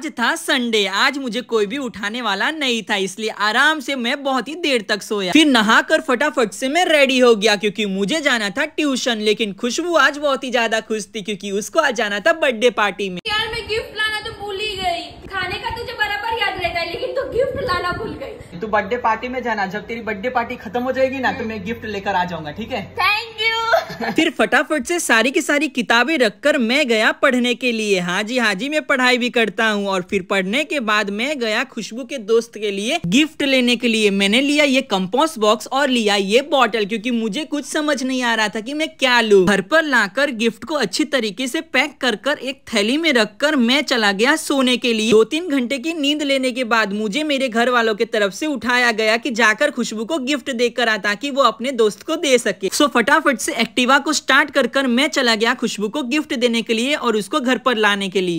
आज था संडे आज मुझे कोई भी उठाने वाला नहीं था इसलिए आराम से मैं बहुत ही देर तक सोया फिर नहा कर फटाफट से मैं रेडी हो गया क्योंकि मुझे जाना था ट्यूशन लेकिन खुशबू आज बहुत ही ज्यादा खुश थी क्योंकि उसको आज जाना था बर्थडे पार्टी में यार मैं गिफ्ट लाना तो भूल ही गई खाने का तुझे बराबर याद रहता है लेकिन तू तो गिफ्ट लाना भूल गई तू बर्थडे पार्टी में जाना जब तेरी बर्थडे पार्टी खत्म हो जाएगी ना तो मैं गिफ्ट लेकर आ जाऊंगा ठीक है थैंक यू फिर फटाफट से सारी की सारी किताबें रखकर मैं गया पढ़ने के लिए हाँ जी हाँ जी मैं पढ़ाई भी करता हूँ और फिर पढ़ने के बाद मैं गया खुशबू के दोस्त के लिए गिफ्ट लेने के लिए मैंने लिया ये कंपोस्ट बॉक्स और लिया ये बॉटल क्योंकि मुझे कुछ समझ नहीं आ रहा था कि मैं क्या लू घर पर लाकर गिफ्ट को अच्छी तरीके से पैक कर कर एक थैली में रखकर मैं चला गया सोने के लिए दो तीन घंटे की नींद लेने के बाद मुझे मेरे घर वालों के तरफ से उठाया गया कि जाकर खुशबू को गिफ्ट देकर आता कि वो अपने दोस्त को दे सके सो फटाफट से एक्टिव एक्टिवा को स्टार्ट कर कर मैं चला गया खुशबू को गिफ्ट देने के लिए और उसको घर पर लाने के लिए